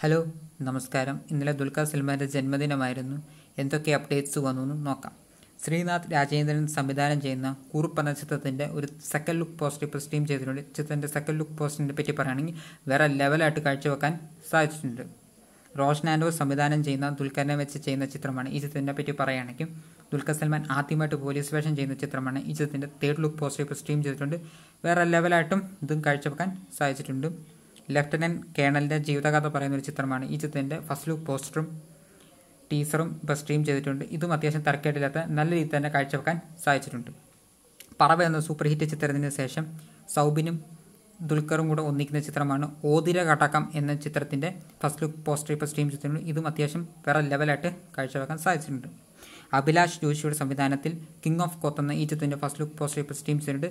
hello നമസ്കാരം ഇന്നലെ ദുൽഖർ സൽമാൻ്റെ ജന്മദിനമായിരുന്നു എന്തൊക്കെ അപ്ഡേറ്റ്സ് വന്നു എന്ന് നോക്കാം ശ്രീനാഥ് രാജേന്ദ്രൻ സംവിധാനം ചെയ്യുന്ന കുറുപ്പ് എന്ന ചിത്രത്തിൻ്റെ ഒരു സെക്കൻഡ് ലുക്ക് പോസ്റ്റ് ഇപ്പോൾ സ്ട്രീം ചെയ്തിട്ടുണ്ട് ചിത്രത്തിൻ്റെ സെക്കൻഡ് ലുക്ക് പോസ്റ്റിനെ പറ്റി പറയുകയാണെങ്കിൽ വേറെ ലെവലായിട്ട് കാഴ്ചവെക്കാൻ സാധിച്ചിട്ടുണ്ട് റോഷൻ ആൻഡോ സംവിധാനം ചെയ്യുന്ന ദുൽഖറിനെ വെച്ച് ചെയ്യുന്ന ചിത്രമാണ് ഈ ചിത്രത്തിനെ പറ്റി പറയുകയാണെങ്കിൽ ദുൽഖർ സൽമാൻ ആദ്യമായിട്ട് പോലീസ് വേഷം ചെയ്യുന്ന ചിത്രമാണ് ഈ ചിത്രത്തിൻ്റെ തേർഡ് ലുക്ക് പോസ്റ്റർ ഇപ്പോൾ സ്ട്രീം ചെയ്തിട്ടുണ്ട് വേറെ ലെവലായിട്ടും ഇതും കാഴ്ചവെക്കാൻ സാധിച്ചിട്ടുണ്ട് ലെഫ്റ്റനന്റ് കേണലിൻ്റെ ജീവിതകഥ പറയുന്ന ഒരു ചിത്രമാണ് ഈ ചിത്രത്തിൻ്റെ ഫസ്റ്റ് ലുക്ക് പോസ്റ്ററും ടീസറും ഇപ്പോൾ സ്ട്രീം ചെയ്തിട്ടുണ്ട് ഇതും അത്യാവശ്യം തിരക്കേട്ടില്ലാത്ത നല്ല രീതിയിൽ തന്നെ കാഴ്ചവെക്കാൻ സാധിച്ചിട്ടുണ്ട് പറവ എന്ന സൂപ്പർ ഹിറ്റ് ചിത്രത്തിന് ശേഷം സൗബിനും ദുൽഖറും കൂടെ ഒന്നിക്കുന്ന ചിത്രമാണ് ഓതിര കടക്കം എന്ന ചിത്രത്തിൻ്റെ ഫസ്റ്റ് ലുക്ക് പോസ്റ്റർ ഇപ്പോൾ സ്ട്രീം ചെയ്തിട്ടുണ്ട് ഇതും അത്യാവശ്യം വേറെ ലെവലായിട്ട് കാഴ്ചവെക്കാൻ സാധിച്ചിട്ടുണ്ട് അഭിലാഷ് ജോഷിയുടെ സംവിധാനത്തിൽ കിങ് ഓഫ് കോത്തെന്ന എന്ന ഈ ചിത്രത്തിൻ്റെ ഫസ്റ്റ് ലുക്ക് പോസ്റ്റർ ഇപ്പോൾ സ്ട്രീം ചെയ്തിട്ടുണ്ട്